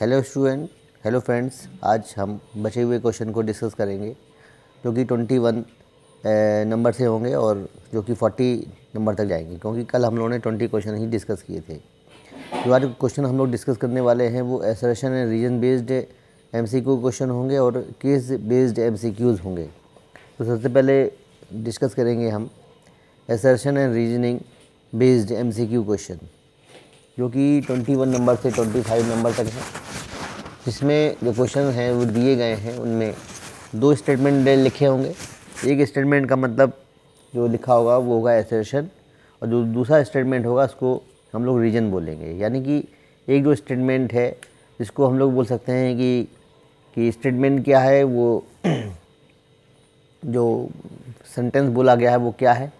Hello student hello friends आज हम बचे हुए क्वेश्चन को डिस्कस करेंगे जो कि ट्वेंटी वन नंबर से होंगे और जो कि फोर्टी नंबर तक जाएंगे क्योंकि कल हम लोगों ने ट्वेंटी क्वेश्चन ही डिस्कस किए थे जो आज क्वेश्चन हम लोग डिस्कस करने वाले हैं वो assertion and reason based M question होंगे और केस बेस्ड एम होंगे तो सबसे पहले डिस्कस करेंगे हम assertion and reasoning based M question जो कि 21 नंबर से 25 नंबर तक है जिसमें जो क्वेश्चन हैं वो दिए गए हैं उनमें दो स्टेटमेंट लिखे होंगे एक स्टेटमेंट का मतलब जो लिखा होगा वो होगा एसेशन और जो दूसरा स्टेटमेंट होगा उसको हम लोग रीजन बोलेंगे यानी कि एक जो स्टेटमेंट है जिसको हम लोग बोल सकते हैं कि कि स्टेटमेंट क्या है वो जो सेंटेंस बोला गया है वो क्या है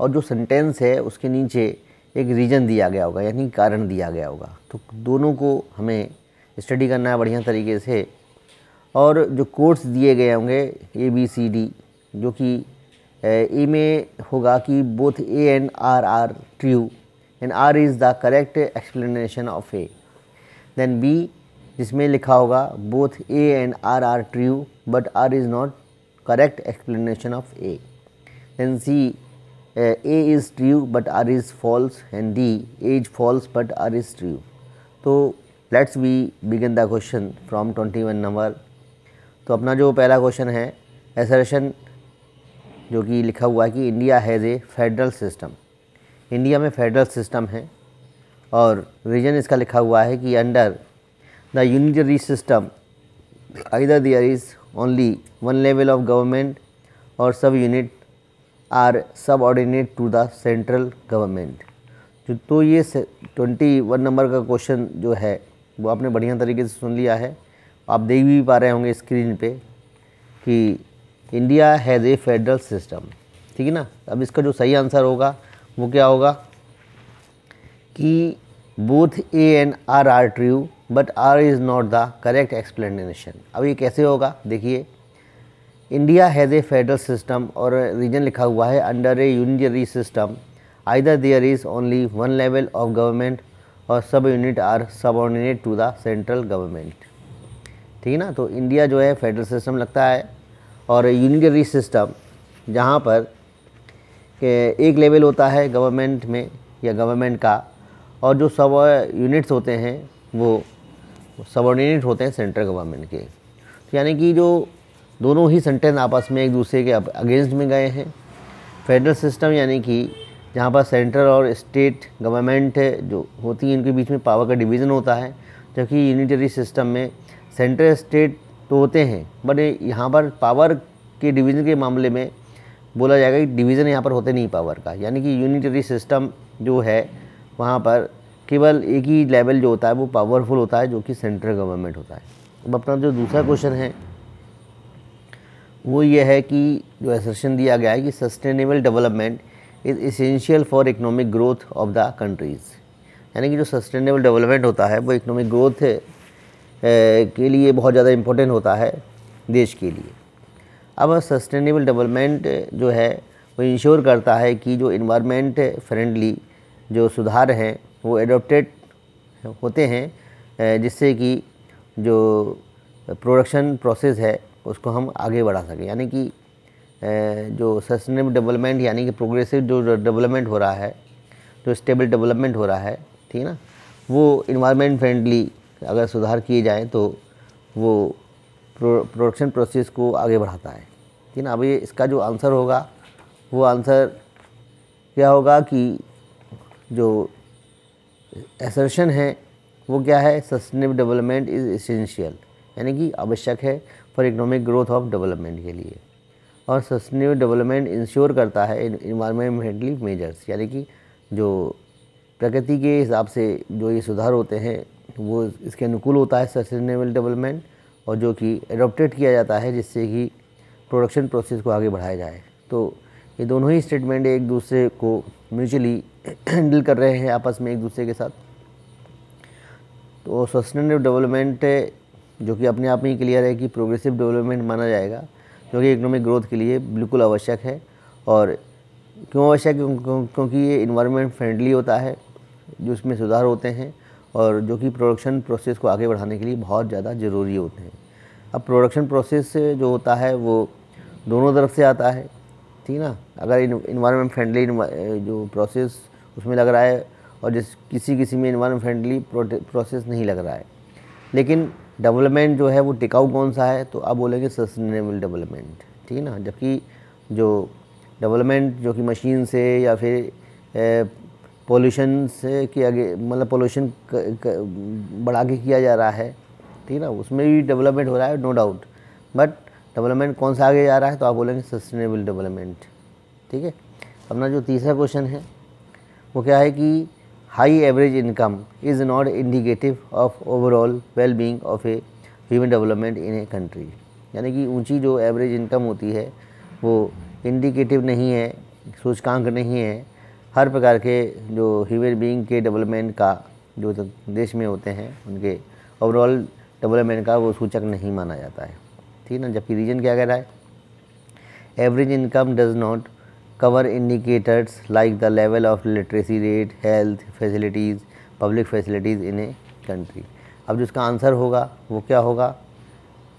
और जो सेंटेंस है उसके नीचे एक रीज़न दिया गया होगा यानी कारण दिया गया होगा तो दोनों को हमें स्टडी करना है बढ़िया तरीके से और जो कोर्स दिए गए होंगे ए बी सी डी जो कि ई में होगा कि both A and R are true and R is the correct explanation of A then B जिसमें लिखा होगा both A and R are true but R is not correct explanation of A then C A is true but R is false and D A is false but R is true तो let's we begin the question from twenty one number तो अपना जो पहला question है एसरेशन जो कि लिखा हुआ है कि India has a federal system India में फेडरल सिस्टम है और रीजन इसका लिखा हुआ है कि under the unitary system either there is only one level of government और sub unit are subordinate to the central government तो ये ट्वेंटी वन नंबर का क्वेश्चन जो है वो आपने बढ़िया तरीके से सुन लिया है आप देख भी पा रहे होंगे स्क्रीन पे कि India has a federal system ठीक है ना अब इसका जो सही आंसर होगा वो क्या होगा कि both A and R are true but R is not the correct explanation अब ये कैसे होगा देखिए India has a federal system और रीजन लिखा हुआ है under a unitary system either there is only one level of government और sub unit are subordinate to the central government ठीक है ना तो इंडिया जो है फेडरल सिस्टम लगता है और यूनिटरी सिस्टम जहाँ पर एक लेवल होता है गवर्नमेंट में या गवर्नमेंट का और जो सब यूनिट्स होते हैं वो सबॉर्डिनेट होते हैं सेंट्रल गवर्नमेंट के तो यानी कि जो दोनों ही सेंटेंस आपस में एक दूसरे के अगेंस्ट में गए हैं फेडरल सिस्टम यानी कि जहाँ पर सेंट्रल और स्टेट गवर्नमेंट जो होती है इनके बीच में पावर का डिवीज़न होता है जबकि यूनिटरी सिस्टम में सेंट्रल स्टेट तो होते हैं बट यहाँ पर पावर के डिवीज़न के मामले में बोला जाएगा कि डिवीज़न यहाँ पर होते नहीं पावर का यानी कि यूनिटरी सिस्टम जो है वहाँ पर केवल एक ही लेवल जो होता है वो पावरफुल होता है जो कि सेंट्रल गवर्नमेंट होता है अब अपना जो दूसरा क्वेश्चन है वो ये है कि जो एसर्शन दिया गया है कि sustainable development is essential for economic growth of the countries यानी कि जो सस्टेनेबल डेवलपमेंट होता है वो इकोनॉमिक ग्रोथ के लिए बहुत ज़्यादा इम्पोर्टेंट होता है देश के लिए अब सस्टेनेबल डेवलपमेंट जो है वो इंश्योर करता है कि जो इन्वामेंट फ्रेंडली जो सुधार हैं वो एडोप्टेड होते हैं जिससे कि जो प्रोडक्शन प्रोसेस है उसको हम आगे बढ़ा सकें यानी कि जो सस्टेनेबल डेवलपमेंट यानी कि प्रोग्रेसिव जो डेवलपमेंट हो रहा है जो स्टेबल डेवलपमेंट हो रहा है ठीक है ना वो इन्वायरमेंट फ्रेंडली अगर सुधार किए जाएँ तो वो प्रोडक्शन प्रोसेस को आगे बढ़ाता है ठीक है ना अब ये इसका जो आंसर होगा वो आंसर क्या होगा कि जो एसर्शन है वो क्या है सस्टेनेबल डेवलपमेंट इज़ इसेंशियल यानी कि आवश्यक है for economic growth of development के लिए और सस्टेनेबल डेवलपमेंट इंश्योर करता है इन्वायरमेंटली मेजर्स यानी कि जो प्रकृति के हिसाब से जो ये सुधार होते हैं वो इसके अनुकूल होता है सस्टेनेबल डेवलपमेंट और जो कि एडोप्टेड किया जाता है जिससे कि प्रोडक्शन प्रोसेस को आगे बढ़ाया जाए तो ये दोनों ही स्टेटमेंट एक दूसरे को म्यूचुअली हैंडल कर रहे हैं आपस में एक दूसरे के साथ तो सस्टेनेबल डेवलपमेंट जो कि अपने आप में ही क्लियर है कि प्रोग्रेसिव डेवलपमेंट माना जाएगा जो कि इकोनॉमिक ग्रोथ के लिए बिल्कुल आवश्यक है और क्यों आवश्यक क्योंकि ये इन्वायरमेंट फ्रेंडली होता है जो उसमें सुधार होते हैं और जो कि प्रोडक्शन प्रोसेस को आगे बढ़ाने के लिए बहुत ज़्यादा ज़रूरी होते हैं अब प्रोडक्शन प्रोसेस जो होता है वो दोनों तरफ से आता है ठीक ना अगर इन्वायरमेंट फ्रेंडली जो प्रोसेस उसमें लग रहा है और जिस किसी किसी में इन्वायरमेंट फ्रेंडली प्रोसेस नहीं लग रहा है लेकिन डेवलपमेंट जो है वो टिकाऊ कौन सा है तो आप बोलेंगे सस्टेनेबल डेवलपमेंट ठीक है ना जबकि जो डेवलपमेंट जो कि मशीन से या फिर पोल्यूशन से कि आगे मतलब पोल्यूशन बढ़ा के किया जा रहा है ठीक है ना उसमें भी डेवलपमेंट हो रहा है नो डाउट बट डेवलपमेंट कौन सा आगे जा रहा है तो आप बोलेंगे सस्टेनेबल डेवलपमेंट ठीक है अपना जो तीसरा क्वेश्चन है वो क्या है कि high average income is not indicative of overall well-being of a human development in a country. यानी कि ऊंची जो एवरेज इनकम होती है वो इंडिकेटिव नहीं है सूचकांक नहीं है हर प्रकार के जो ह्यूमन बीइंग के डेवलपमेंट का जो देश में होते हैं उनके ओवरऑल डेवलपमेंट का वो सूचक नहीं माना जाता है ठीक है ना जबकि रीजन क्या कह रहा है average income does not cover indicators like the level of literacy rate health facilities public facilities in a country अब जो इसका आंसर होगा वो क्या होगा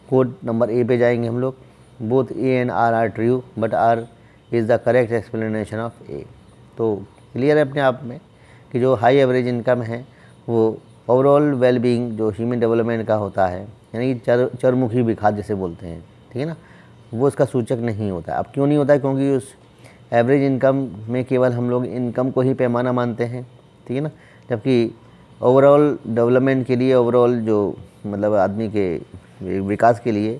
कोड नंबर ए पे जाएंगे हम लोग both A and R are true but R is the correct explanation of A तो क्लियर है अपने आप में कि जो हाई एवरेज इनकम है वो ओवरऑल वेलबींग जो ह्यूमन डेवलपमेंट का होता है यानी कि चर चरमुखी विखाद जैसे बोलते हैं ठीक है ना वो इसका सूचक नहीं होता अब क्यों नहीं होता है? क्योंकि उस एवरेज इनकम में केवल हम लोग इनकम को ही पैमाना मानते हैं ठीक है ना जबकि ओवरऑल डेवलपमेंट के लिए ओवरऑल जो मतलब आदमी के विकास के लिए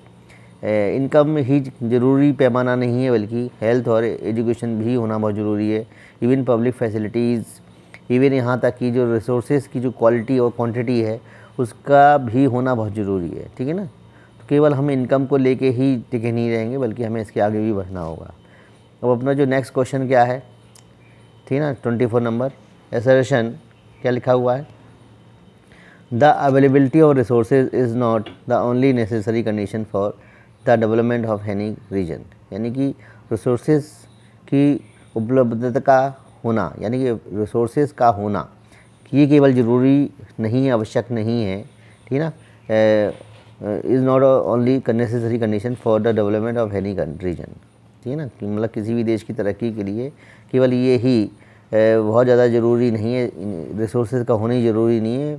इनकम ही ज़रूरी पैमाना नहीं है बल्कि हेल्थ और एजुकेशन भी होना बहुत ज़रूरी है इवन पब्लिक फैसिलिटीज़ इवन यहाँ तक कि जो रिसोर्सेज की जो क्वालिटी और क्वान्टिटी है उसका भी होना बहुत ज़रूरी है ठीक है ना तो केवल हम इनकम को लेके ही टिके नहीं रहेंगे बल्कि हमें इसके आगे भी बढ़ना होगा अब अपना जो नेक्स्ट क्वेश्चन क्या है ठीक ना ट्वेंटी फोर नंबर एसरेशन क्या लिखा हुआ है the availability of resources is not the only necessary condition for the development of any region यानी कि रिसोर्सेज की उपलब्धता का होना यानी कि रिसोर्सेज का होना ये केवल ज़रूरी नहीं है आवश्यक नहीं है ठीक ना is not only necessary condition for the development of any region सकती है ना मतलब किसी भी देश की तरक्की के लिए केवल ये ही बहुत ज़्यादा ज़रूरी नहीं है रिसोर्स का होना ही ज़रूरी नहीं है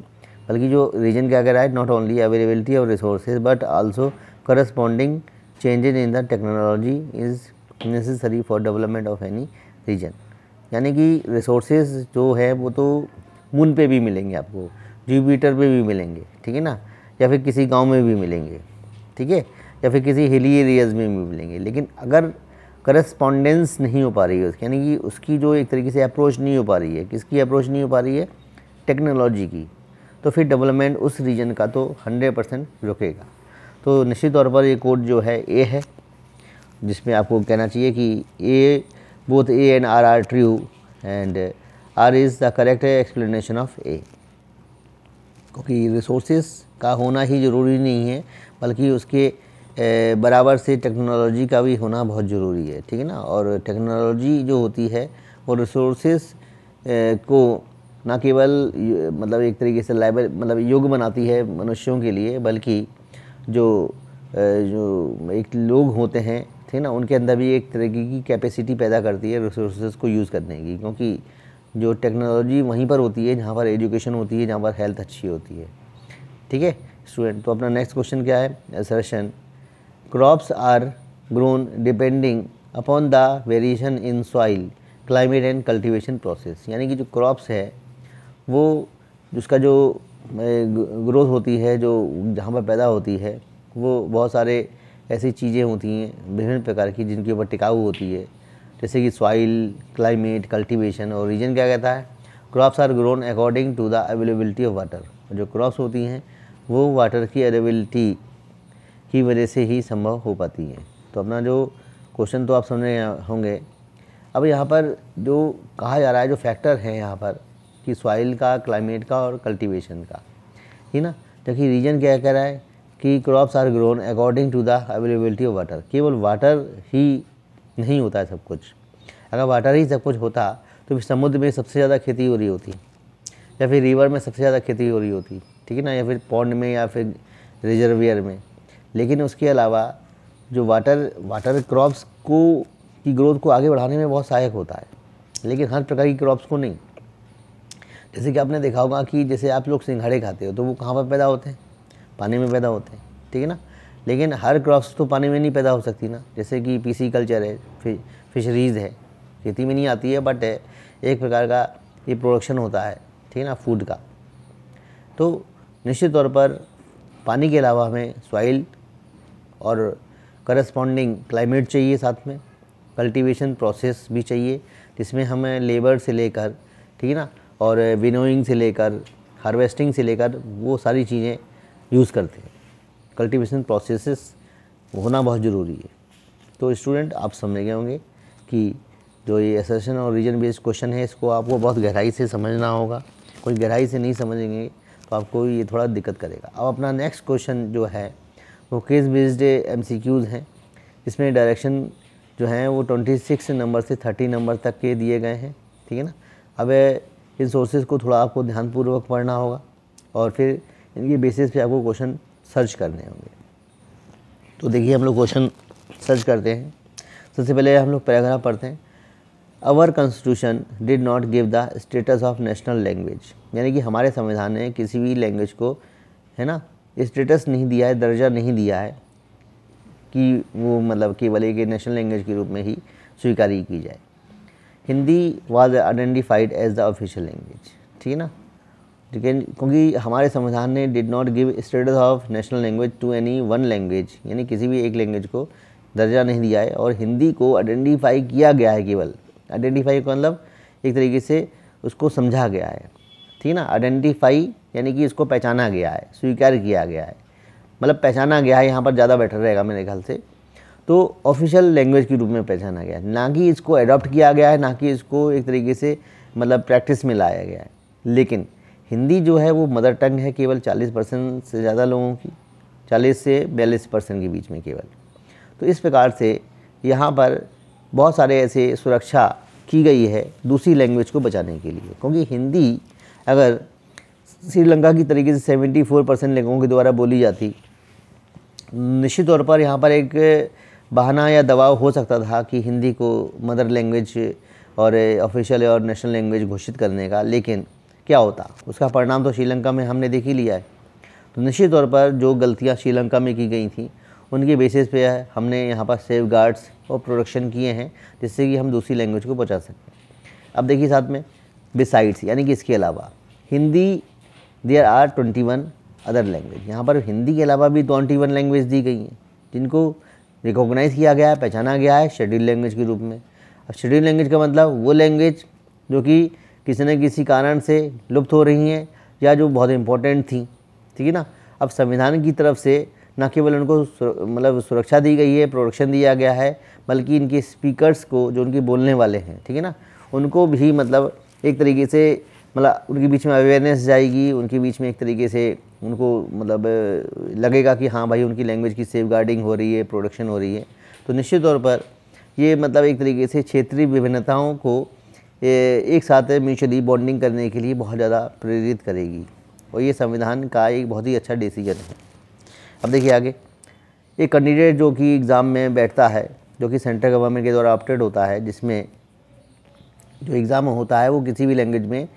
बल्कि जो रीजन क्या कह रहा है not only availability of resource but also corresponding changes in the technology is necessary for development of any region यानी कि रिसोर्सेज जो है वो तो मून पे भी मिलेंगे आपको जूपीटर पे भी मिलेंगे ठीक है ना या फिर किसी गांव में भी मिलेंगे ठीक है या फिर किसी हिली एरियाज़ में भी मिलेंगे लेकिन अगर करस्पॉन्डेंस नहीं हो पा रही है उसकी यानी कि उसकी जो एक तरीके से अप्रोच नहीं हो पा रही है किसकी अप्रोच नहीं हो पा रही है टेक्नोलॉजी की तो फिर डेवलपमेंट उस रीजन का तो हंड्रेड परसेंट रुकेगा तो निश्चित तौर पर ये कोड जो है ए है जिसमें आपको कहना चाहिए कि A both A and R are true and R is the correct explanation of A क्योंकि रिसोर्सेस का होना ही ज़रूरी नहीं है बल्कि उसके बराबर से टेक्नोलॉजी का भी होना बहुत ज़रूरी है ठीक है ना और टेक्नोलॉजी जो होती है वो रिसोर्सेस को ना केवल मतलब एक तरीके से लाइब मतलब योग बनाती है मनुष्यों के लिए बल्कि जो जो एक लोग होते हैं ठीक ना उनके अंदर भी एक तरीके की कैपेसिटी पैदा करती है रिसोर्सेज को यूज़ करने की क्योंकि जो टेक्नोलॉजी वहीं पर होती है जहाँ पर एजुकेशन होती है जहाँ पर हेल्थ अच्छी होती है ठीक है स्टूडेंट तो अपना नेक्स्ट क्वेश्चन क्या है सरेशन crops are grown depending upon the variation in soil climate and cultivation process यानी कि जो crops है वो उसका जो ग्रोथ होती है जो जहाँ पर पैदा होती है वो बहुत सारे ऐसी चीज़ें होती हैं विभिन्न प्रकार की जिनके ऊपर टिकाऊ होती है जैसे कि सॉइल क्लाइमेट कल्टीवेशन और रीजन क्या कहता है crops are grown according to the availability of water जो क्रॉप्स होती हैं वो वाटर की अवेलेबिलिटी की वजह से ही संभव हो पाती हैं तो अपना जो क्वेश्चन तो आप समझे होंगे अब यहाँ पर जो कहा जा रहा है जो फैक्टर हैं यहाँ पर कि सॉइल का क्लाइमेट का और कल्टीवेशन का ठीक ना जबकि रीजन क्या कह रहा है कि crops are grown according to the availability of water केवल वाटर ही नहीं होता है सब कुछ अगर वाटर ही सब कुछ होता तो फिर समुद्र में सबसे ज़्यादा खेती हो रही होती या फिर रिवर में सबसे ज़्यादा खेती हो रही होती ठीक है ना या फिर पौंड में या फिर रिजर्वियर में लेकिन उसके अलावा जो वाटर वाटर क्रॉप्स को की ग्रोथ को आगे बढ़ाने में बहुत सहायक होता है लेकिन हर प्रकार की क्रॉप्स को नहीं जैसे कि आपने देखा होगा कि जैसे आप लोग सिंघाड़े खाते हो तो वो कहाँ पर पैदा होते हैं पानी में पैदा होते हैं ठीक है ना लेकिन हर क्रॉप्स तो पानी में नहीं पैदा हो सकती ना जैसे कि पीसी कल्चर है फिशरीज़ है खेती में नहीं आती है बट एक प्रकार का ये प्रोडक्शन होता है ठीक है ना फूड का तो निश्चित तौर पर पानी के अलावा हमें सॉइल और करस्पॉन्डिंग क्लाइमेट चाहिए साथ में कल्टीवेशन प्रोसेस भी चाहिए जिसमें हमें लेबर से लेकर ठीक है ना और विनोइंग से लेकर हार्वेस्टिंग से लेकर वो सारी चीज़ें यूज़ करते हैं कल्टीवेशन प्रोसेसेस होना बहुत ज़रूरी है तो स्टूडेंट आप समझ गए होंगे कि जो ये एसेशन और रीजन बेस्ड क्वेश्चन है इसको आपको बहुत गहराई से समझना होगा कोई गहराई से नहीं समझेंगे तो आपको ये थोड़ा दिक्कत करेगा अब अपना नेक्स्ट क्वेश्चन जो है वो केस बेस्ड एम हैं इसमें डायरेक्शन जो हैं वो 26 नंबर से 30 नंबर तक के दिए गए हैं ठीक है ना अब इन सोर्सेज को थोड़ा आपको ध्यानपूर्वक पढ़ना होगा और फिर इनके बेसिस पे आपको क्वेश्चन सर्च करने होंगे तो देखिए हम लोग क्वेश्चन सर्च करते हैं सबसे पहले हम लोग पैराग्राफ पढ़ते हैं our constitution did not give the status of national language यानी कि हमारे संविधान ने किसी भी लैंग्वेज को है ना स्टेटस नहीं दिया है दर्जा नहीं दिया है कि वो मतलब केवल एक नेशनल लैंग्वेज के रूप में ही स्वीकारी की जाए Hindi was identified as the official language ठीक है ना लेकिन क्योंकि हमारे संविधान ने did not give status of national language to any one language यानी किसी भी एक लैंग्वेज को दर्जा नहीं दिया है और हिंदी को आइडेंटिफाई किया गया है केवल आइडेंटिफाई का मतलब एक तरीके से उसको समझा गया है ठीक है ना आइडेंटिफाई यानी कि इसको पहचाना गया है स्वीकार किया गया है मतलब पहचाना गया है यहाँ पर ज़्यादा बेटर रहेगा मेरे ख्याल से तो ऑफिशियल लैंग्वेज के रूप में पहचाना गया है ना कि इसको एडॉप्ट किया गया है ना कि इसको एक तरीके से मतलब प्रैक्टिस में लाया गया है लेकिन हिंदी जो है वो मदर टंग है केवल 40 परसेंट से ज़्यादा लोगों की 40 से बयालीस परसेंट के बीच में केवल तो इस प्रकार से यहाँ पर बहुत सारे ऐसे सुरक्षा की गई है दूसरी लैंग्वेज को बचाने के लिए क्योंकि हिंदी अगर श्रीलंका की तरीके से सेवेंटी फोर परसेंट लोगों के द्वारा बोली जाती निश्चित तौर पर यहाँ पर एक बहाना या दबाव हो सकता था कि हिंदी को मदर लैंग्वेज और ऑफिशियल और नेशनल लैंग्वेज घोषित करने का लेकिन क्या होता उसका परिणाम तो श्रीलंका में हमने देख ही लिया है तो निश्चित तौर पर जो गलतियाँ श्रीलंका में की गई थी उनके बेसिस पे हमने यहाँ पर सेफ गार्ड्स और प्रोडक्शन किए हैं जिससे कि हम दूसरी लैंग्वेज को पहुँचा सकें अब देखिए साथ में बिसाइड्स यानी कि इसके अलावा Hindi there are twenty one other language यहाँ पर हिंदी के अलावा भी ट्वेंटी वन लैंग्वेज दी गई हैं जिनको रिकॉग्नाइज किया गया है पहचाना गया है शेड्यूल लैंग्वेज के रूप में अब शेड्यूल लैंग्वेज का मतलब वो लैंग्वेज जो कि किसी न किसी कारण से लुप्त हो रही हैं या जो बहुत इम्पोर्टेंट थी ठीक है ना अब संविधान की तरफ से न केवल उनको मतलब सुरक्षा दी गई है प्रोडक्शन दिया गया है बल्कि इनके स्पीकर्स को जो उनके बोलने वाले हैं ठीक है ना उनको भी मतलब एक तरीके से मतलब उनके बीच में अवेयरनेस जाएगी उनके बीच में एक तरीके से उनको मतलब लगेगा कि हाँ भाई उनकी लैंग्वेज की सेफ गार्डिंग हो रही है प्रोडक्शन हो रही है तो निश्चित तौर पर ये मतलब एक तरीके से क्षेत्रीय विभिन्नताओं को एक साथ म्यूचुअली बॉन्डिंग करने के लिए बहुत ज़्यादा प्रेरित करेगी और ये संविधान का एक बहुत ही अच्छा डिसीजन है अब देखिए आगे एक कैंडिडेट जो कि एग्ज़ाम में बैठता है जो कि सेंट्रल गवर्नमेंट के द्वारा अपडेट होता है जिसमें जो एग्ज़ाम होता है वो किसी भी लैंग्वेज में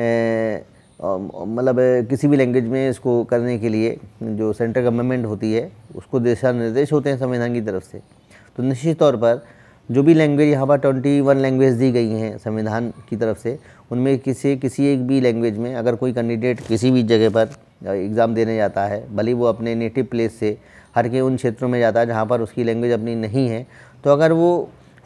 मतलब किसी भी लैंग्वेज में इसको करने के लिए जो सेंट्रल गवर्नमेंट होती है उसको दिशा निर्देश होते हैं संविधान की तरफ से तो निश्चित तौर पर जो भी लैंग्वेज यहाँ पर ट्वेंटी वन लैंग्वेज दी गई हैं संविधान की तरफ से उनमें किसी किसी एक भी लैंग्वेज में अगर कोई कैंडिडेट किसी भी जगह पर एग्ज़ाम देने जाता है भले वो अपने नेटिव प्लेस से हर के उन क्षेत्रों में जाता है जहाँ पर उसकी लैंग्वेज अपनी नहीं है तो अगर वो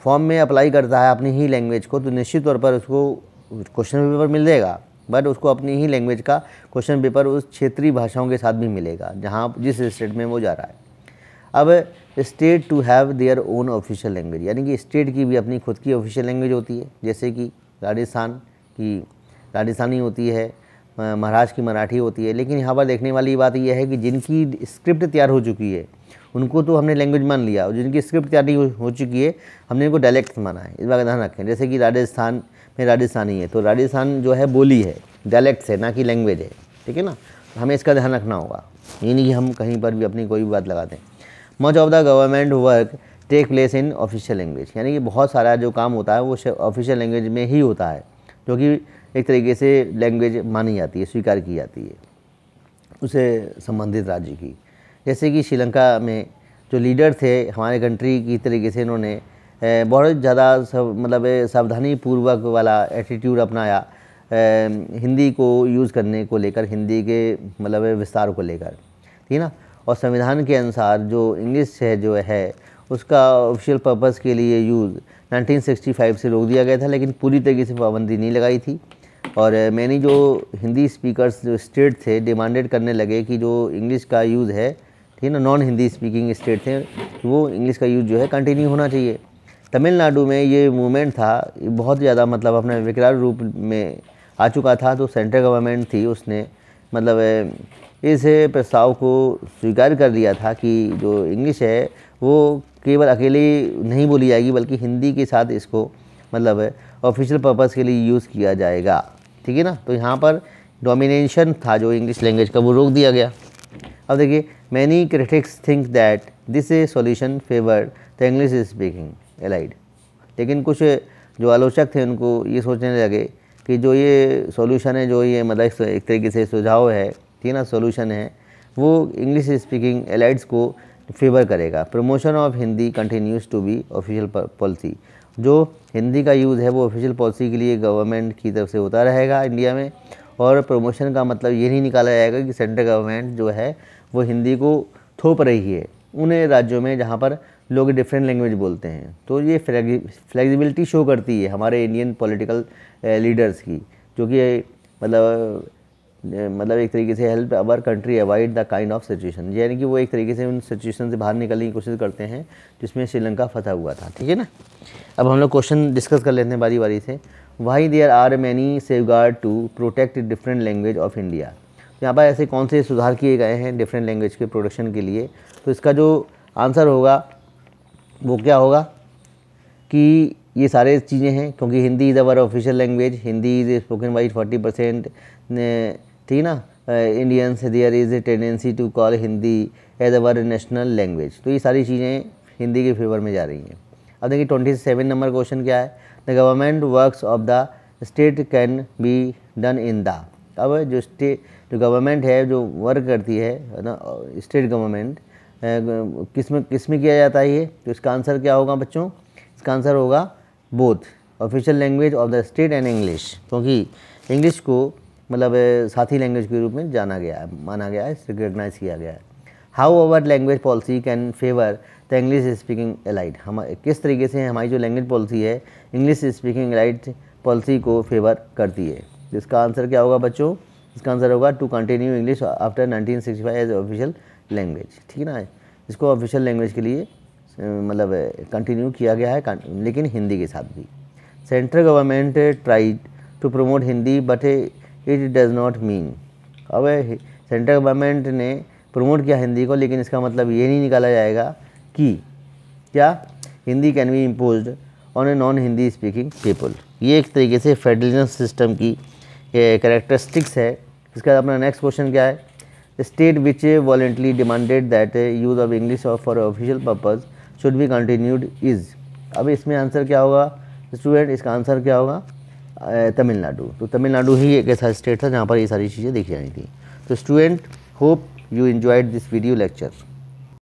फॉर्म में अप्लाई करता है अपनी ही लैंग्वेज को तो निश्चित तौर पर उसको क्वेश्चन पेपर मिल जाएगा बट उसको अपनी ही लैंग्वेज का क्वेश्चन पेपर उस क्षेत्रीय भाषाओं के साथ भी मिलेगा जहाँ जिस स्टेट में वो जा रहा है अब state to have their own official language यानी कि स्टेट की भी अपनी खुद की ऑफिशियल लैंग्वेज होती है जैसे कि राजस्थान की राजस्थानी होती है महाराष्ट्र की मराठी होती है लेकिन यहाँ पर देखने वाली बात यह है कि जिनकी स्क्रिप्ट तैयार हो चुकी है उनको तो हमने लैंग्वेज मान लिया और जिनकी स्क्रिप्ट तैयार हो, हो चुकी है हमने इनको डायलेक्ट माना है इस बात का ध्यान रखें जैसे कि राजस्थान मैं राजस्थानी है तो राजस्थान जो है बोली है डायलेक्ट्स है ना कि लैंग्वेज है ठीक है ना तो हमें इसका ध्यान रखना होगा ये नहीं कि हम कहीं पर भी अपनी कोई भी बात लगाते हैं much of the government work take place in official language यानी कि बहुत सारा जो काम होता है वो ऑफिशियल लैंग्वेज में ही होता है जो कि एक तरीके से लैंग्वेज मानी जाती है स्वीकार की जाती है उसे संबंधित राज्य की जैसे कि श्रीलंका में जो लीडर थे हमारे कंट्री की तरीके से इन्होंने बहुत ज़्यादा मतलब सावधानी पूर्वक वाला एटीट्यूड अपनाया हिंदी को यूज़ करने को लेकर हिंदी के मतलब विस्तार को लेकर ठीक ना और संविधान के अनुसार जो इंग्लिश है जो है उसका ऑफिशियल पर्पस के लिए यूज़ 1965 से रोक दिया गया था लेकिन पूरी तरीके से पाबंदी नहीं लगाई थी और मैंने जो हिंदी स्पीकर्स जो स्टेट थे डिमांडेड करने लगे कि जो इंग्लिश का यूज़ है ठीक है ना नॉन हिंदी स्पीकिंग स्टेट थे वो इंग्लिश का यूज़ जो है कंटिन्यू होना चाहिए तमिलनाडु में ये मूवमेंट था बहुत ज़्यादा मतलब अपने विकराल रूप में आ चुका था तो सेंट्रल गवर्नमेंट थी उसने मतलब इस प्रस्ताव को स्वीकार कर लिया था कि जो इंग्लिश है वो केवल अकेले नहीं बोली जाएगी बल्कि हिंदी के साथ इसको मतलब ऑफिशियल पर्पज़ के लिए यूज़ किया जाएगा ठीक है ना तो यहाँ पर डोमिनेशन था जो इंग्लिश लैंग्वेज का वो रोक दिया गया अब देखिए many critics think that this a solution favour the English speaking elite लेकिन कुछ जो आलोचक थे उनको ये सोचने लगे कि जो ये सॉल्यूशन है जो ये मतलब एक तरीके से सुझाव है तीन ना सॉल्यूशन है वो इंग्लिश स्पीकिंग एलाइड्स को फेवर करेगा promotion of Hindi continues to be official policy जो हिंदी का यूज़ है वो ऑफिशियल पॉलिसी के लिए गवर्नमेंट की तरफ से होता रहेगा इंडिया में और प्रमोशन का मतलब ये नहीं निकाला जाएगा कि सेंट्रल गवर्नमेंट जो है वो हिंदी को थोप रही है उन राज्यों में जहाँ पर लोग डिफरेंट लैंग्वेज बोलते हैं तो ये फ्लेक्सिबिलिटी शो करती है हमारे इंडियन पॉलिटिकल लीडर्स की जो कि मतलब eh, मतलब एक तरीके से help our country avoid the kind of situation यानी कि वो एक तरीके से उन सिचुएशन से बाहर निकलने की कोशिश करते हैं जिसमें श्रीलंका फंसा हुआ था ठीक है ना अब हम लोग क्वेश्चन डिस्कस कर लेते हैं बारी बारी से why there are many safeguard to protect different language of India यहाँ पर ऐसे कौन से सुधार किए गए हैं डिफरेंट लैंग्वेज के प्रोडक्शन के लिए तो इसका जो आंसर होगा वो क्या होगा कि ये सारे चीज़ें हैं क्योंकि Hindi is our official language Hindi is spoken by forty percent ठीक है ना Indians there is a tendency to call Hindi as our national language तो ये सारी चीज़ें हिंदी के फेवर में जा रही हैं अब देखिए ट्वेंटी सेवन नंबर क्वेश्चन क्या है the government work of the state can be done in the अब जो स्टेट जो गवर्नमेंट है जो वर्क करती है ना स्टेट गवर्नमेंट किस में किस में किया जाता है ये तो इसका आंसर क्या होगा बच्चों इसका आंसर होगा both official language of the state and English क्योंकि इंग्लिश को मतलब साथी लैंग्वेज के रूप में जाना गया है माना गया है रिकग्नाइज किया गया है how our language policy can favour the English speaking elite हम किस तरीके से हमारी जो लैंग्वेज पॉलिसी है इंग्लिश स्पीकिंग एलाइट पॉलिसी को फेवर करती है इसका आंसर क्या होगा बच्चों इसका आंसर होगा to continue English after 1965 as official language ठीक है ना इसको ऑफिशियल लैंग्वेज के लिए मतलब कंटिन्यू किया गया है लेकिन हिंदी के साथ भी central government try to promote Hindi but it does not mean अब सेंट्रल गवर्नमेंट ने प्रमोट किया हिंदी को लेकिन इसका मतलब ये नहीं निकाला जाएगा कि क्या Hindi can be impose on a non Hindi speaking people ये एक तरीके से फेडरलिज्म सिस्टम की करेक्टरिस्टिक्स है इसका अपना नेक्स्ट क्वेश्चन क्या है The state which voluntarily demanded that use of English for official purpose should be continued is. अब इसमें आंसर क्या होगा स्टूडेंट इसका आंसर क्या होगा तमिलनाडु तो तमिलनाडु ही एक ऐसा स्टेट था जहाँ पर ये सारी चीज़ें देखी जानी थी तो student hope you enjoyed this video lecture